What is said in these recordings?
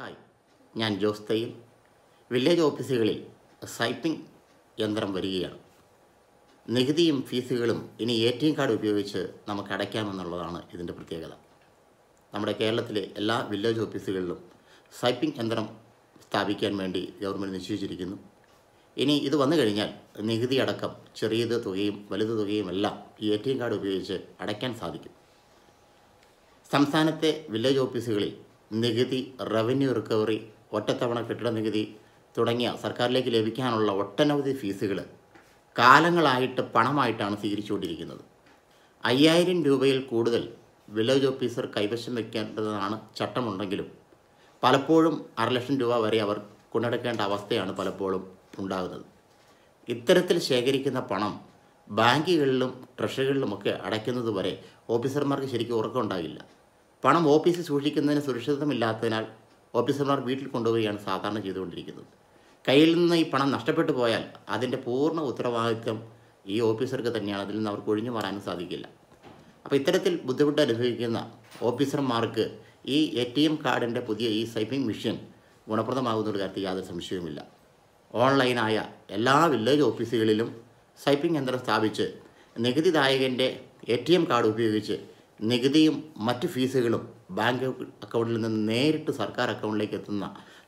hi ഞാൻ ജോസ് തയ്യൽ village ഓഫീസുകളിൽ സൈപ്പിംഗ് യന്ത്രം വരികയാണ് നികുതിയും ഫീസുകളും ഇനി എ ടി എം കാർഡ് ഉപയോഗിച്ച് നമുക്ക് അടയ്ക്കാമെന്നുള്ളതാണ് ഇതിൻ്റെ പ്രത്യേകത നമ്മുടെ കേരളത്തിലെ എല്ലാ വില്ലേജ് ഓഫീസുകളിലും സൈപ്പിംഗ് യന്ത്രം സ്ഥാപിക്കാൻ വേണ്ടി ഗവൺമെൻറ് നിശ്ചയിച്ചിരിക്കുന്നു ഇനി ഇത് വന്നു കഴിഞ്ഞാൽ നികുതി അടക്കം ചെറിയത് തുകയും വലുത് തുകയും എല്ലാം ഈ എ ടി എം കാർഡ് ഉപയോഗിച്ച് അടയ്ക്കാൻ സാധിക്കും സംസ്ഥാനത്തെ വില്ലേജ് ഓഫീസുകളിൽ നികുതി റവന്യൂ റിക്കവറി ഒറ്റത്തവണ കെട്ടിട നികുതി തുടങ്ങിയ സർക്കാരിലേക്ക് ലഭിക്കാനുള്ള ഒട്ടനവധി ഫീസുകൾ കാലങ്ങളായിട്ട് പണമായിട്ടാണ് സ്വീകരിച്ചുകൊണ്ടിരിക്കുന്നത് അയ്യായിരം രൂപയിൽ കൂടുതൽ വില്ലേജ് ഓഫീസർ കൈവശം വയ്ക്കേണ്ടതാണ് ചട്ടമുണ്ടെങ്കിലും പലപ്പോഴും അര ലക്ഷം രൂപ വരെ അവർ കൊണ്ടെടുക്കേണ്ട അവസ്ഥയാണ് പലപ്പോഴും ഉണ്ടാകുന്നത് ഇത്തരത്തിൽ ശേഖരിക്കുന്ന പണം ബാങ്കുകളിലും ട്രഷറികളിലുമൊക്കെ അടയ്ക്കുന്നത് വരെ ഓഫീസർമാർക്ക് ശരിക്കും ഉറക്കമുണ്ടാകില്ല പണം ഓഫീസിൽ സൂക്ഷിക്കുന്നതിന് സുരക്ഷിതമില്ലാത്തതിനാൽ ഓഫീസർമാർ വീട്ടിൽ കൊണ്ടുപോവുകയാണ് സാധാരണ ചെയ്തുകൊണ്ടിരിക്കുന്നത് കയ്യിൽ നിന്ന് ഈ പണം നഷ്ടപ്പെട്ടു പോയാൽ അതിൻ്റെ പൂർണ്ണ ഉത്തരവാദിത്വം ഈ ഓഫീസർക്ക് തന്നെയാണ് അതിൽ നിന്ന് അവർക്ക് ഒഴിഞ്ഞു മാറാനും സാധിക്കില്ല അപ്പോൾ ഇത്തരത്തിൽ ബുദ്ധിമുട്ട് അനുഭവിക്കുന്ന ഓഫീസർമാർക്ക് ഈ എ ടി എം കാർഡിൻ്റെ പുതിയ ഈ സൈപ്പിംഗ് ഗുണപ്രദമാകുന്ന ഒരു കാര്യത്തിൽ യാതൊരു സംശയവുമില്ല ഓൺലൈനായ എല്ലാ വില്ലേജ് ഓഫീസുകളിലും സൈപ്പിംഗ് യന്ത്രം സ്ഥാപിച്ച് നികുതിദായകൻ്റെ എ ടി എം കാർഡ് ഉപയോഗിച്ച് നികുതിയും മറ്റ് ഫീസുകളും ബാങ്ക് അക്കൗണ്ടിൽ നിന്ന് നേരിട്ട് സർക്കാർ അക്കൗണ്ടിലേക്ക് എത്തുന്ന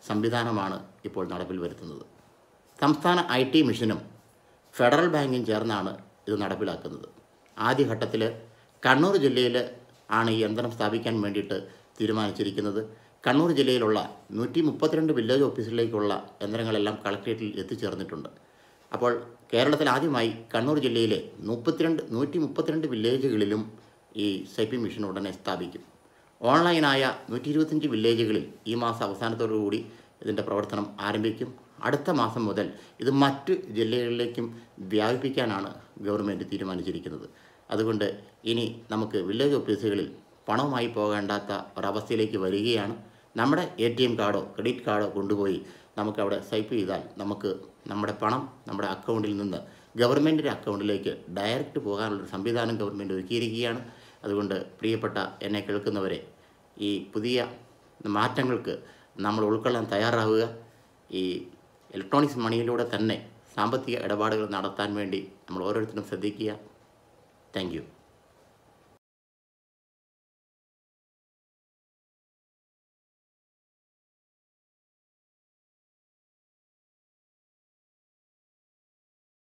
സംവിധാനമാണ് ഇപ്പോൾ നടപ്പിൽ വരുത്തുന്നത് സംസ്ഥാന ഐ ടി മിഷനും ഫെഡറൽ ബാങ്കും ചേർന്നാണ് ഇത് നടപ്പിലാക്കുന്നത് ആദ്യഘട്ടത്തിൽ കണ്ണൂർ ജില്ലയിൽ ആണ് ഈ യന്ത്രം സ്ഥാപിക്കാൻ വേണ്ടിയിട്ട് തീരുമാനിച്ചിരിക്കുന്നത് കണ്ണൂർ ജില്ലയിലുള്ള നൂറ്റി മുപ്പത്തിരണ്ട് വില്ലേജ് ഓഫീസിലേക്കുള്ള യന്ത്രങ്ങളെല്ലാം കളക്ട്രേറ്റിൽ എത്തിച്ചേർന്നിട്ടുണ്ട് അപ്പോൾ കേരളത്തിൽ ആദ്യമായി കണ്ണൂർ ജില്ലയിലെ മുപ്പത്തിരണ്ട് നൂറ്റി മുപ്പത്തിരണ്ട് വില്ലേജുകളിലും ഈ സൈപ്പി മിഷൻ ഉടനെ സ്ഥാപിക്കും ഓൺലൈനായ നൂറ്റി ഇരുപത്തഞ്ച് വില്ലേജുകളിൽ ഈ മാസം അവസാനത്തോടുകൂടി ഇതിൻ്റെ പ്രവർത്തനം ആരംഭിക്കും അടുത്ത മാസം മുതൽ ഇത് മറ്റ് ജില്ലകളിലേക്കും വ്യാപിപ്പിക്കാനാണ് ഗവൺമെൻറ് തീരുമാനിച്ചിരിക്കുന്നത് അതുകൊണ്ട് ഇനി നമുക്ക് വില്ലേജ് ഓഫീസുകളിൽ പണവുമായി പോകേണ്ടാത്ത ഒരവസ്ഥയിലേക്ക് വരികയാണ് നമ്മുടെ എ ടി എം കാർഡോ ക്രെഡിറ്റ് കാർഡോ കൊണ്ടുപോയി നമുക്കവിടെ സൈപ്പ് ചെയ്താൽ നമുക്ക് നമ്മുടെ പണം നമ്മുടെ അക്കൗണ്ടിൽ നിന്ന് ഗവൺമെൻറ്റിൻ്റെ അക്കൗണ്ടിലേക്ക് ഡയറക്റ്റ് പോകാനുള്ളൊരു സംവിധാനം ഗവൺമെൻറ് ഒരുക്കിയിരിക്കുകയാണ് അതുകൊണ്ട് പ്രിയപ്പെട്ട എന്നെ കേൾക്കുന്നവരെ ഈ പുതിയ മാറ്റങ്ങൾക്ക് നമ്മൾ ഉൾക്കൊള്ളാൻ തയ്യാറാവുക ഈ ഇലക്ട്രോണിക്സ് മണിയിലൂടെ തന്നെ സാമ്പത്തിക ഇടപാടുകൾ നടത്താൻ വേണ്ടി നമ്മൾ ഓരോരുത്തരും ശ്രദ്ധിക്കുക താങ്ക്